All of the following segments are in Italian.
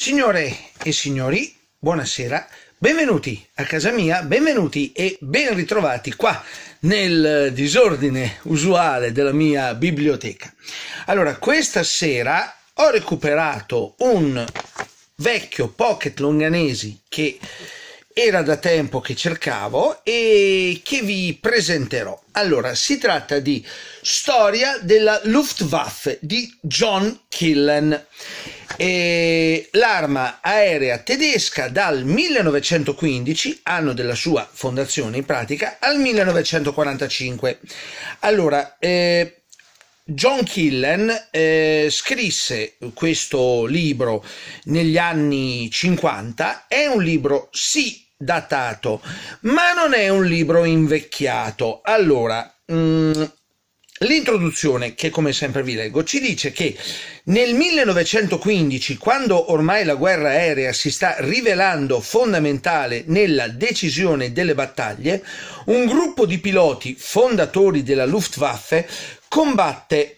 Signore e signori, buonasera, benvenuti a casa mia, benvenuti e ben ritrovati qua nel disordine usuale della mia biblioteca. Allora, questa sera ho recuperato un vecchio pocket longanesi che era da tempo che cercavo e che vi presenterò. Allora, si tratta di Storia della Luftwaffe di John Killen e l'arma aerea tedesca dal 1915, anno della sua fondazione in pratica, al 1945. Allora, eh, John Killen eh, scrisse questo libro negli anni 50, è un libro sì datato, ma non è un libro invecchiato. Allora, mh, mm, L'introduzione, che come sempre vi leggo, ci dice che nel 1915, quando ormai la guerra aerea si sta rivelando fondamentale nella decisione delle battaglie, un gruppo di piloti fondatori della Luftwaffe combatte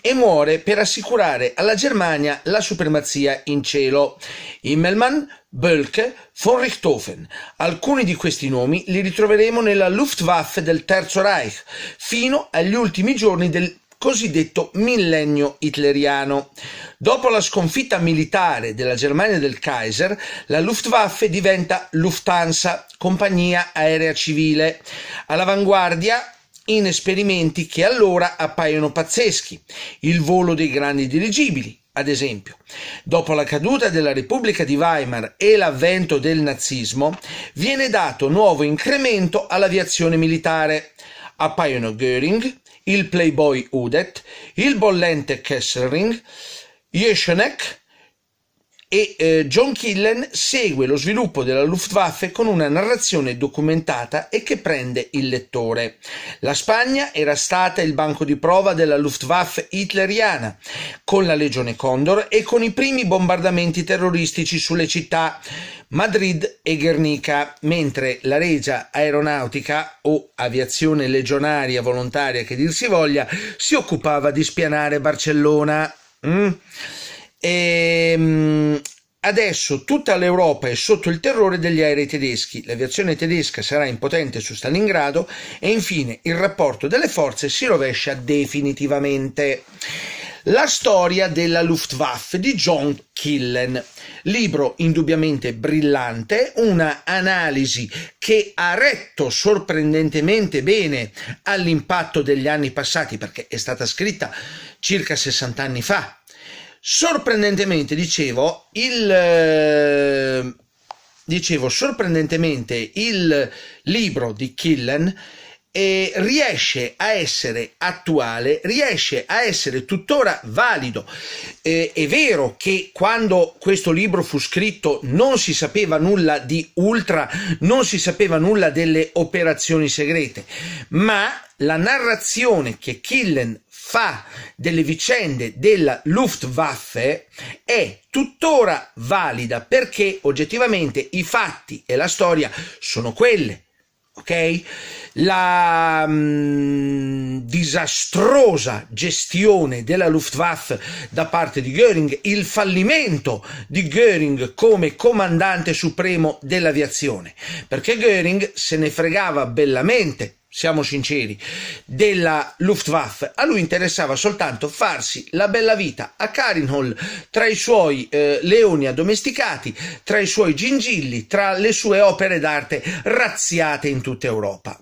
e muore per assicurare alla Germania la supremazia in cielo. Immelmann, Bölke, von Richthofen. Alcuni di questi nomi li ritroveremo nella Luftwaffe del Terzo Reich fino agli ultimi giorni del cosiddetto millennio hitleriano. Dopo la sconfitta militare della Germania del Kaiser, la Luftwaffe diventa Lufthansa, compagnia aerea civile. All'avanguardia in esperimenti che allora appaiono pazzeschi, il volo dei grandi dirigibili, ad esempio, dopo la caduta della Repubblica di Weimar e l'avvento del nazismo, viene dato nuovo incremento all'aviazione militare. Appaiono Göring, il playboy Udet, il bollente Kesselring, Jeschenek, e eh, John Killen segue lo sviluppo della Luftwaffe con una narrazione documentata e che prende il lettore. La Spagna era stata il banco di prova della Luftwaffe hitleriana con la Legione Condor e con i primi bombardamenti terroristici sulle città Madrid e Guernica, mentre la Regia Aeronautica o aviazione legionaria volontaria che dir si voglia si occupava di spianare Barcellona. Mm? E, ehm, adesso tutta l'Europa è sotto il terrore degli aerei tedeschi, l'aviazione tedesca sarà impotente su Stalingrado e infine il rapporto delle forze si rovescia definitivamente. La storia della Luftwaffe di John Killen, libro indubbiamente brillante, una analisi che ha retto sorprendentemente bene all'impatto degli anni passati perché è stata scritta circa 60 anni fa, Sorprendentemente, dicevo, il, eh, dicevo, sorprendentemente il libro di Killen eh, riesce a essere attuale, riesce a essere tuttora valido. Eh, è vero che quando questo libro fu scritto non si sapeva nulla di Ultra, non si sapeva nulla delle operazioni segrete, ma la narrazione che Killen fa delle vicende della Luftwaffe è tuttora valida perché oggettivamente i fatti e la storia sono quelle. Ok? La mh, mm, disastrosa gestione della Luftwaffe da parte di Göring, il fallimento di Göring come comandante supremo dell'aviazione, perché Göring se ne fregava bellamente siamo sinceri, della Luftwaffe, a lui interessava soltanto farsi la bella vita a Carinhol tra i suoi eh, leoni addomesticati, tra i suoi gingilli, tra le sue opere d'arte razziate in tutta Europa.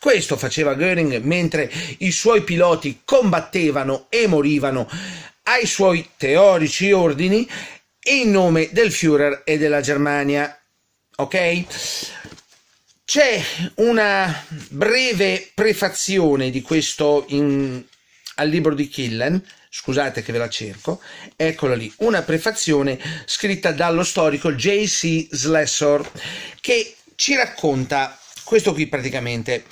Questo faceva Goering mentre i suoi piloti combattevano e morivano ai suoi teorici ordini in nome del Führer e della Germania. Ok? C'è una breve prefazione di questo in, al libro di Killen, scusate che ve la cerco, eccola lì, una prefazione scritta dallo storico J.C. Slessor che ci racconta questo qui praticamente.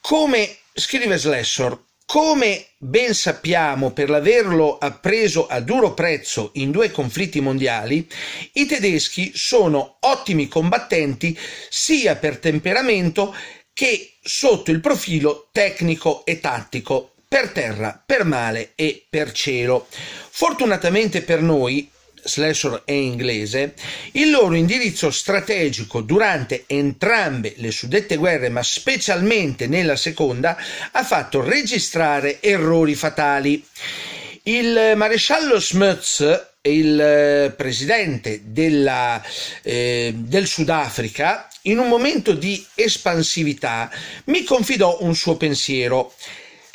Come scrive Slessor, come ben sappiamo per l'averlo appreso a duro prezzo in due conflitti mondiali, i tedeschi sono ottimi combattenti sia per temperamento che sotto il profilo tecnico e tattico, per terra, per mare e per cielo. Fortunatamente per noi, slasher e inglese, il loro indirizzo strategico durante entrambe le suddette guerre, ma specialmente nella seconda, ha fatto registrare errori fatali. Il maresciallo Smuts il eh, presidente della, eh, del Sudafrica, in un momento di espansività, mi confidò un suo pensiero.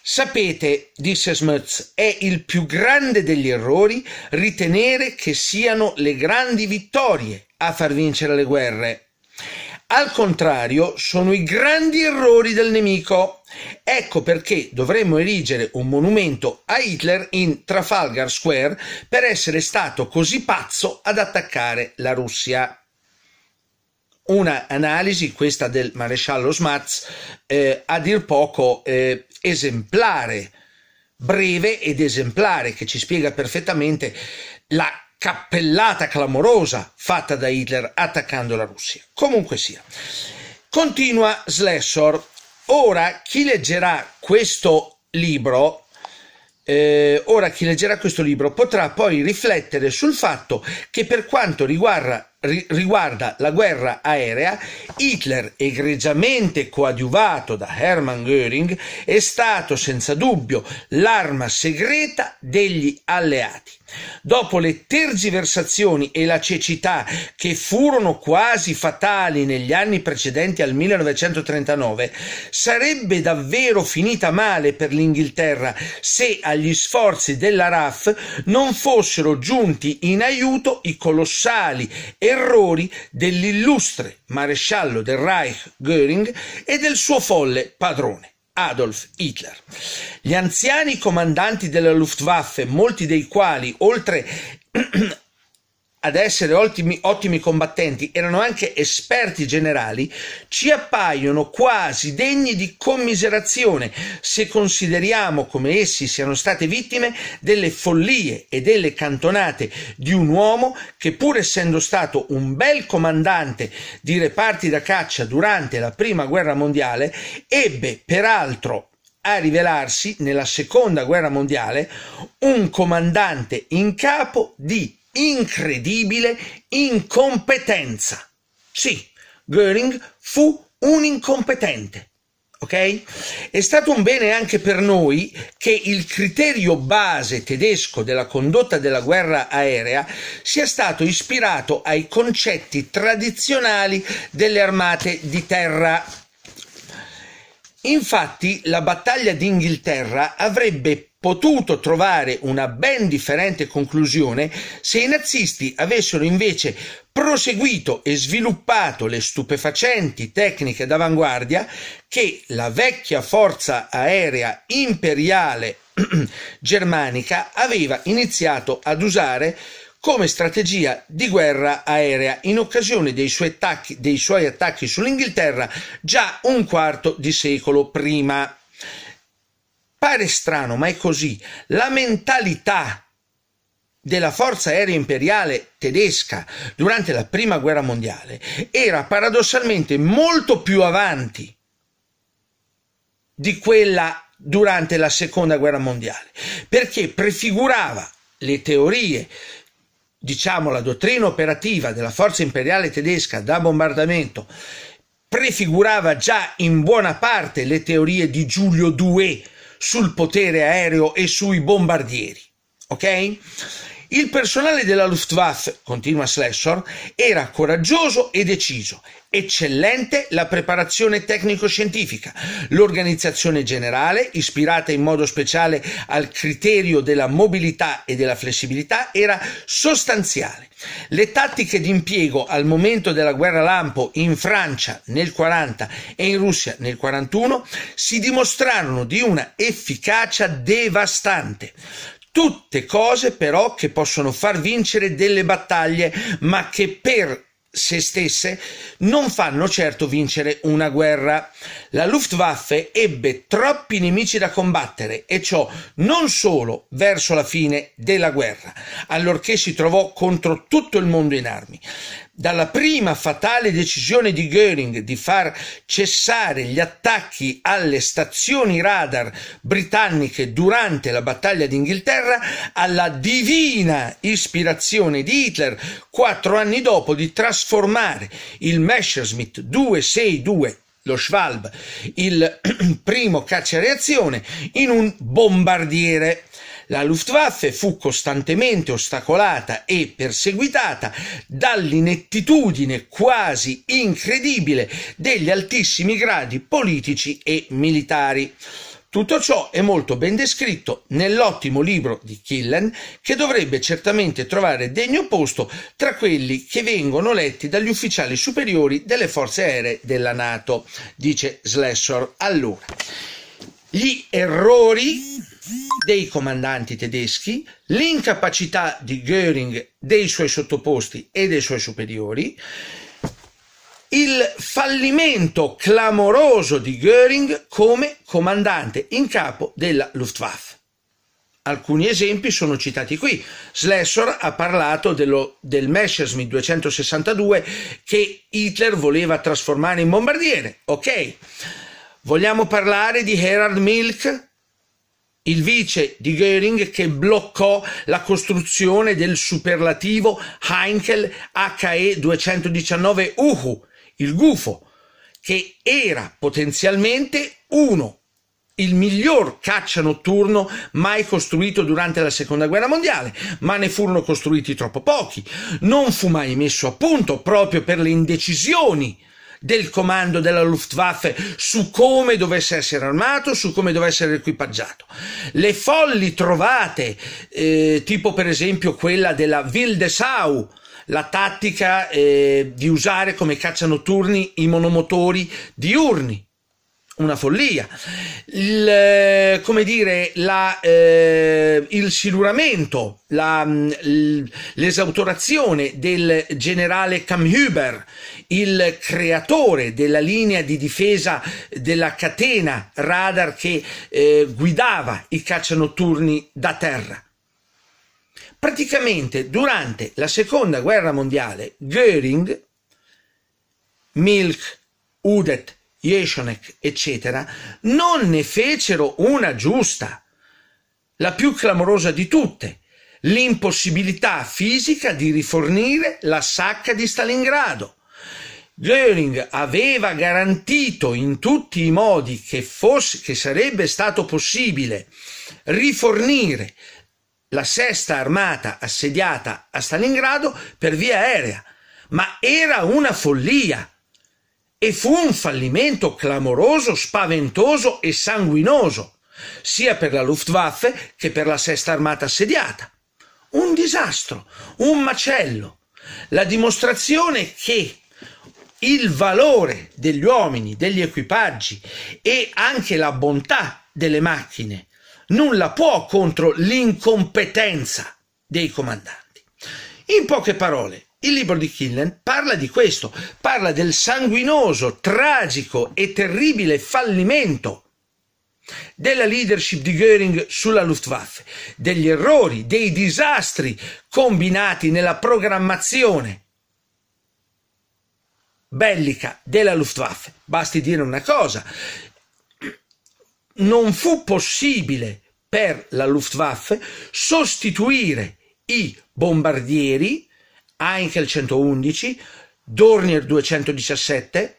Sapete, disse Smuts, è il più grande degli errori ritenere che siano le grandi vittorie a far vincere le guerre. Al contrario, sono i grandi errori del nemico. Ecco perché dovremmo erigere un monumento a Hitler in Trafalgar Square per essere stato così pazzo ad attaccare la Russia una analisi, questa del maresciallo Smaz, eh, a dir poco eh, esemplare, breve ed esemplare, che ci spiega perfettamente la cappellata clamorosa fatta da Hitler attaccando la Russia. Comunque sia. Continua Slessor. Ora chi leggerà questo libro eh, ora chi leggerà questo libro potrà poi riflettere sul fatto che per quanto riguarda riguarda la guerra aerea, Hitler, egregiamente coadiuvato da Hermann Göring, è stato senza dubbio l'arma segreta degli alleati. Dopo le tergiversazioni e la cecità che furono quasi fatali negli anni precedenti al 1939, sarebbe davvero finita male per l'Inghilterra se agli sforzi della RAF non fossero giunti in aiuto i colossali e errori dell'illustre maresciallo del Reich Göring e del suo folle padrone. Adolf Hitler. Gli anziani comandanti della Luftwaffe, molti dei quali, oltre ad essere ottimi, ottimi combattenti erano anche esperti generali, ci appaiono quasi degni di commiserazione se consideriamo come essi siano state vittime delle follie e delle cantonate di un uomo che pur essendo stato un bel comandante di reparti da caccia durante la prima guerra mondiale, ebbe peraltro a rivelarsi nella seconda guerra mondiale un comandante in capo di incredibile incompetenza. Sì, Göring fu un incompetente. Ok? È stato un bene anche per noi che il criterio base tedesco della condotta della guerra aerea sia stato ispirato ai concetti tradizionali delle armate di terra. Infatti la battaglia d'Inghilterra avrebbe potuto trovare una ben differente conclusione se i nazisti avessero invece proseguito e sviluppato le stupefacenti tecniche d'avanguardia che la vecchia forza aerea imperiale germanica aveva iniziato ad usare come strategia di guerra aerea in occasione dei suoi attacchi, dei suoi attacchi sull'Inghilterra già un quarto di secolo prima. Pare strano, ma è così. La mentalità della forza aerea imperiale tedesca durante la prima guerra mondiale era paradossalmente molto più avanti di quella durante la seconda guerra mondiale, perché prefigurava le teorie, diciamo la dottrina operativa della forza imperiale tedesca da bombardamento, prefigurava già in buona parte le teorie di Giulio II sul potere aereo e sui bombardieri. Ok? Il personale della Luftwaffe, continua Slessor, era coraggioso e deciso. Eccellente la preparazione tecnico-scientifica, l'organizzazione generale, ispirata in modo speciale al criterio della mobilità e della flessibilità, era sostanziale. Le tattiche di impiego al momento della guerra lampo in Francia nel 40 e in Russia nel 41 si dimostrarono di una efficacia devastante. Tutte cose però che possono far vincere delle battaglie, ma che per se stesse non fanno certo vincere una guerra. La Luftwaffe ebbe troppi nemici da combattere e ciò non solo verso la fine della guerra, allorché si trovò contro tutto il mondo in armi. Dalla prima fatale decisione di Göring di far cessare gli attacchi alle stazioni radar britanniche durante la battaglia d'Inghilterra alla divina ispirazione di Hitler quattro anni dopo di trasformare il Messerschmitt 262 lo Schwalb, il primo caccia reazione, in un bombardiere la Luftwaffe fu costantemente ostacolata e perseguitata dall'inettitudine quasi incredibile degli altissimi gradi politici e militari. Tutto ciò è molto ben descritto nell'ottimo libro di Killen, che dovrebbe certamente trovare degno posto tra quelli che vengono letti dagli ufficiali superiori delle forze aeree della NATO, dice Slessor. Allora, gli errori dei comandanti tedeschi, l'incapacità di Göring dei suoi sottoposti e dei suoi superiori, il fallimento clamoroso di Göring come comandante in capo della Luftwaffe. Alcuni esempi sono citati qui. Slessor ha parlato dello, del Messerschmitt 262 che Hitler voleva trasformare in bombardiere. Ok. Vogliamo parlare di Gerhard Milk, il vice di Göring che bloccò la costruzione del superlativo Heinkel HE 219 Uhu, il gufo, che era potenzialmente uno, il miglior caccia notturno mai costruito durante la seconda guerra mondiale, ma ne furono costruiti troppo pochi. Non fu mai messo a punto proprio per le indecisioni del comando della Luftwaffe su come dovesse essere armato, su come dovesse essere equipaggiato. Le folli trovate, eh, tipo per esempio quella della Wilde la tattica eh, di usare come caccia notturni i monomotori diurni una follia. Il, eh, come dire, la, eh, il siluramento, la, mm, l'esautorazione del generale Huber, il creatore della linea di difesa della catena radar che eh, guidava i caccianotturni da terra. Praticamente durante la seconda guerra mondiale, Göring, Milk, Udet Jeshonek, eccetera, non ne fecero una giusta, la più clamorosa di tutte, l'impossibilità fisica di rifornire la sacca di Stalingrado. Göring aveva garantito in tutti i modi che, fosse, che sarebbe stato possibile rifornire la sesta armata assediata a Stalingrado per via aerea, ma era una follia e fu un fallimento clamoroso, spaventoso e sanguinoso, sia per la Luftwaffe che per la Sesta Armata assediata. Un disastro, un macello, la dimostrazione che il valore degli uomini, degli equipaggi e anche la bontà delle macchine nulla può contro l'incompetenza dei comandanti. In poche parole, il libro di Killen parla di questo, parla del sanguinoso, tragico e terribile fallimento della leadership di Göring sulla Luftwaffe, degli errori, dei disastri combinati nella programmazione bellica della Luftwaffe. Basti dire una cosa, non fu possibile per la Luftwaffe sostituire i bombardieri Heinkel 111, Dornier 217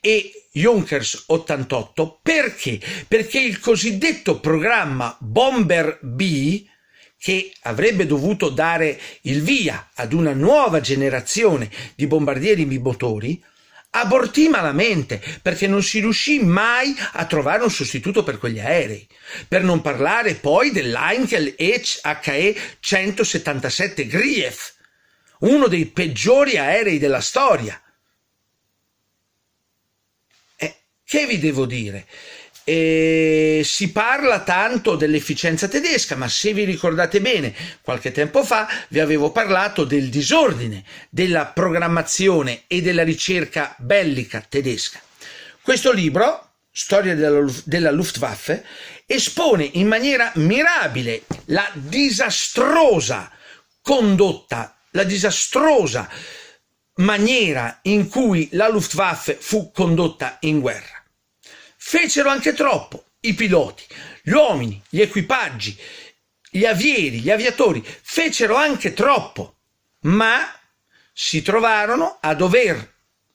e Junkers 88. Perché? Perché il cosiddetto programma Bomber B, che avrebbe dovuto dare il via ad una nuova generazione di bombardieri bimotori, abortì malamente perché non si riuscì mai a trovare un sostituto per quegli aerei. Per non parlare poi dell'Heinkel EHE 177 Grief, uno dei peggiori aerei della storia. Eh, che vi devo dire? E eh, si parla tanto dell'efficienza tedesca, ma se vi ricordate bene, qualche tempo fa vi avevo parlato del disordine della programmazione e della ricerca bellica tedesca. Questo libro, Storia della, della Luftwaffe, espone in maniera mirabile la disastrosa condotta la disastrosa maniera in cui la Luftwaffe fu condotta in guerra. Fecero anche troppo i piloti, gli uomini, gli equipaggi, gli avieri, gli aviatori, fecero anche troppo, ma si trovarono a dover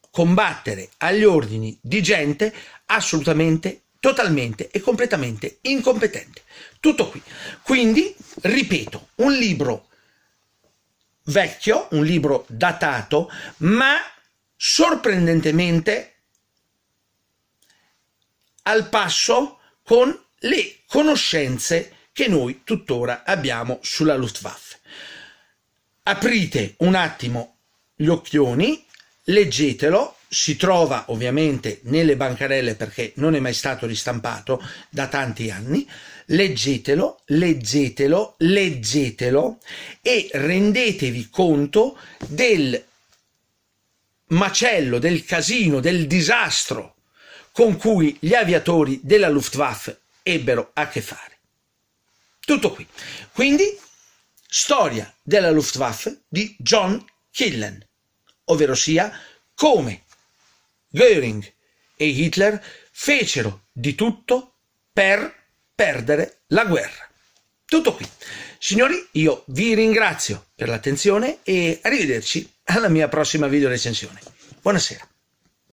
combattere agli ordini di gente assolutamente, totalmente e completamente incompetente. Tutto qui. Quindi, ripeto, un libro vecchio, un libro datato, ma sorprendentemente al passo con le conoscenze che noi tuttora abbiamo sulla Luftwaffe. Aprite un attimo gli occhioni, leggetelo, si trova ovviamente nelle bancarelle perché non è mai stato ristampato da tanti anni leggetelo, leggetelo, leggetelo e rendetevi conto del macello, del casino, del disastro con cui gli aviatori della Luftwaffe ebbero a che fare. Tutto qui. Quindi, storia della Luftwaffe di John Killen, ovvero sia come Goering e Hitler fecero di tutto per perdere la guerra. Tutto qui. Signori, io vi ringrazio per l'attenzione e arrivederci alla mia prossima video recensione. Buonasera.